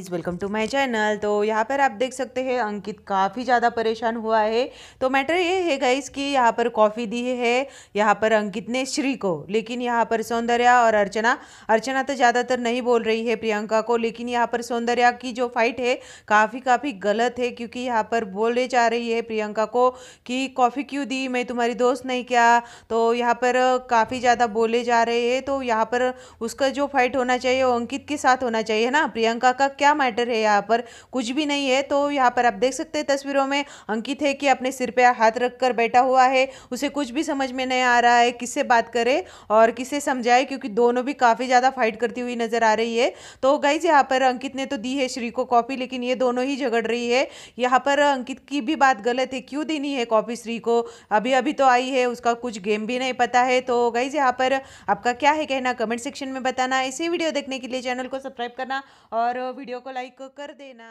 is welcome to my channel तो यहाँ पर आप देख सकते हैं अंकित काफ़ी ज़्यादा परेशान हुआ है तो मैटर ये है गाइस कि यहाँ पर कॉफ़ी दी है यहाँ पर अंकित ने श्री को लेकिन यहाँ पर सौंदर्या और अर्चना अर्चना तो ज़्यादातर नहीं बोल रही है प्रियंका को लेकिन यहाँ पर सौंदर्या की जो फाइट है काफ़ी काफ़ी गलत है क्योंकि यहाँ पर बोले जा रही है प्रियंका को कि कॉफ़ी क्यों दी मैं तुम्हारी दोस्त नहीं क्या तो यहाँ पर काफ़ी ज़्यादा बोले जा रहे हैं तो यहाँ पर उसका जो फाइट होना चाहिए वो अंकित के साथ होना चाहिए ना प्रियंका का क्या मैटर है यहाँ पर कुछ भी नहीं है तो यहाँ पर आप देख सकते हैं तस्वीरों में अंकित है कि अपने सिर पर हाथ रख कर बैठा हुआ है उसे कुछ भी समझ में नहीं आ रहा है किससे बात करे और किसे समझाए क्योंकि दोनों भी काफ़ी ज़्यादा फाइट करती हुई नज़र आ रही है तो गाइज यहाँ पर अंकित ने तो दी है श्री को कॉपी लेकिन ये दोनों ही झगड़ रही है यहाँ पर अंकित की भी बात गलत है क्यों देनी है कॉपी श्री को अभी अभी तो आई है उसका कुछ गेम भी नहीं पता है तो गाइज यहाँ पर आपका क्या है कहना कमेंट सेक्शन में बताना इसी वीडियो देखने के लिए चैनल को सब्सक्राइब करना और वीडियो वीडियो को लाइक कर देना